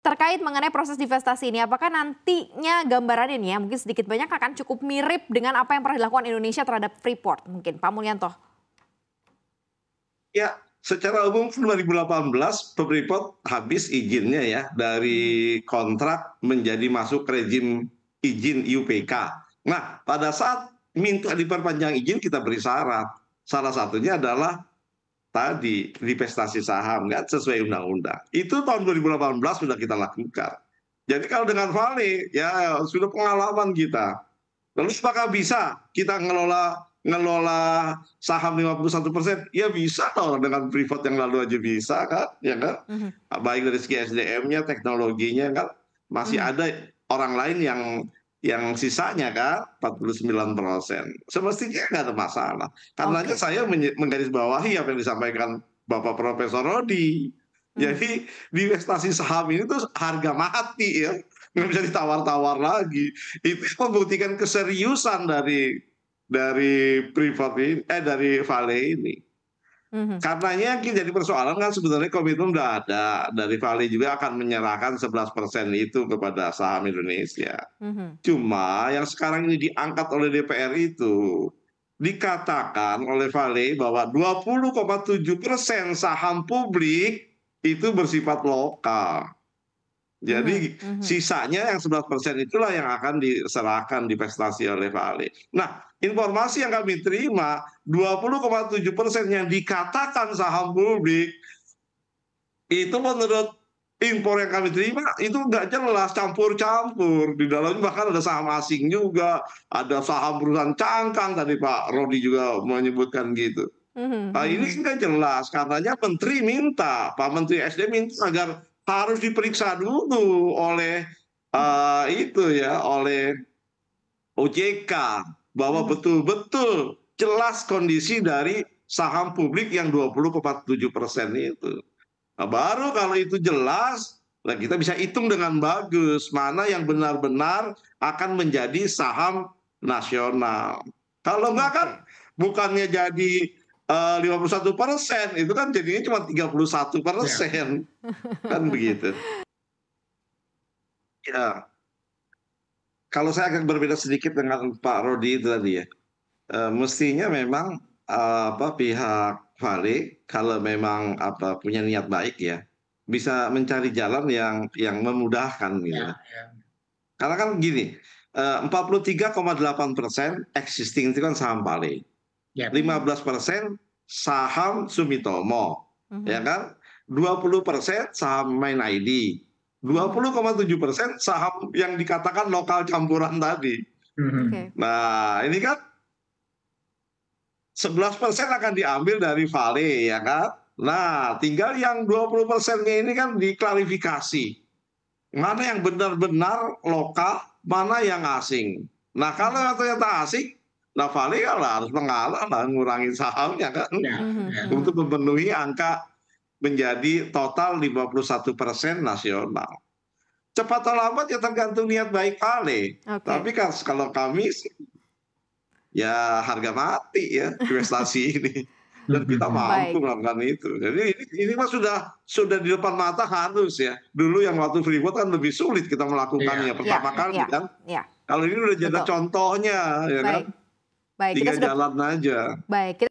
Terkait mengenai proses divestasi ini, apakah nantinya gambaran ini ya mungkin sedikit banyak akan cukup mirip dengan apa yang pernah dilakukan Indonesia terhadap Freeport mungkin Pak Mulyanto? Ya, secara umum 2018 Freeport habis izinnya ya dari kontrak menjadi masuk rejim izin IUPK. Nah, pada saat minta diperpanjang izin kita beri syarat. Salah satunya adalah tadi divestasi saham nggak sesuai undang-undang. Itu tahun 2018 sudah kita lakukan. Jadi kalau dengan Vale ya sudah pengalaman kita. Lalu apakah bisa kita ngelola ngelola saham 51 persen? Ya bisa dong dengan privat yang lalu aja bisa kan, ya kan? Mm -hmm. Baik dari segi SDM-nya, teknologinya kan masih mhm. ada orang lain yang yang sisanya kan 49 persen. Semestinya nggak ada masalah. karena okay. saya menggarisbawahi apa yang disampaikan Bapak Profesor Rodi. Hmm. Jadi investasi saham ini tuh harga mati ya. Nggak bisa ditawar-tawar lagi. Itu membuktikan keseriusan dari dari private eh dari Vale ini. Mm-hmm. Karenanya yang jadi persoalan kan sebenarnya komitmen sudah ada dari Vali juga akan menyerahkan 11% itu kepada saham Indonesia. Mm-hmm. Cuma yang sekarang ini diangkat oleh DPR itu dikatakan oleh Vale bahwa 20,7% saham publik itu bersifat lokal. Jadi mm-hmm. mm-hmm. sisanya yang 11% itulah yang akan diserahkan di prestasi oleh Pak Ali. Nah, informasi yang kami terima 20,7% yang dikatakan saham publik itu menurut impor yang kami terima itu nggak jelas campur-campur di dalamnya bahkan ada saham asing juga, ada saham perusahaan cangkang tadi Pak Rodi juga menyebutkan gitu. Mm-hmm. Nah, ini nggak jelas katanya menteri minta Pak Menteri SD minta agar harus diperiksa dulu oleh uh, itu ya oleh OJK bahwa hmm. betul-betul jelas kondisi dari saham publik yang 20,7 persen itu. Nah, baru kalau itu jelas, nah kita bisa hitung dengan bagus mana yang benar-benar akan menjadi saham nasional. Kalau enggak kan bukannya jadi 51 eh, persen itu kan jadinya cuma 31 persen ya. kan begitu ya kalau saya agak berbeda sedikit dengan Pak Rodi tadi ya e, mestinya memang eh, apa pihak Vale kalau memang apa punya niat baik ya bisa mencari jalan yang yang memudahkan gitu ya, ya. karena kan gini 43,8 persen existing itu kan saham Vale 15 ya. persen saham Sumitomo, mhm. ya kan? 20 persen saham Main ID, 20,7 persen saham yang dikatakan lokal campuran tadi. Mhm. Okay. Nah, ini kan 11 persen akan diambil dari Vale, ya kan? Nah, tinggal yang 20 persennya ini kan diklarifikasi. Mana yang benar-benar lokal, mana yang asing. Nah, kalau ternyata asing, Navali ya lah harus mengalah lah ngurangi sahamnya kan ya, untuk memenuhi angka menjadi total 51 persen nasional. Cepat atau lambat ya tergantung niat baik Ale. Okay. Tapi kan kalau kami ya harga mati ya investasi ini dan kita mm-hmm. mampu melakukan itu. Jadi ini, ini mah sudah sudah di depan mata harus ya. Dulu yang waktu freeport kan lebih sulit kita melakukannya ya. pertama ya, kali ya, kan. Ya. Kalau ini udah jadi contohnya ya kan? Baik. kan. Baik, Tinggal kita sudah... jalan aja. Baik, kita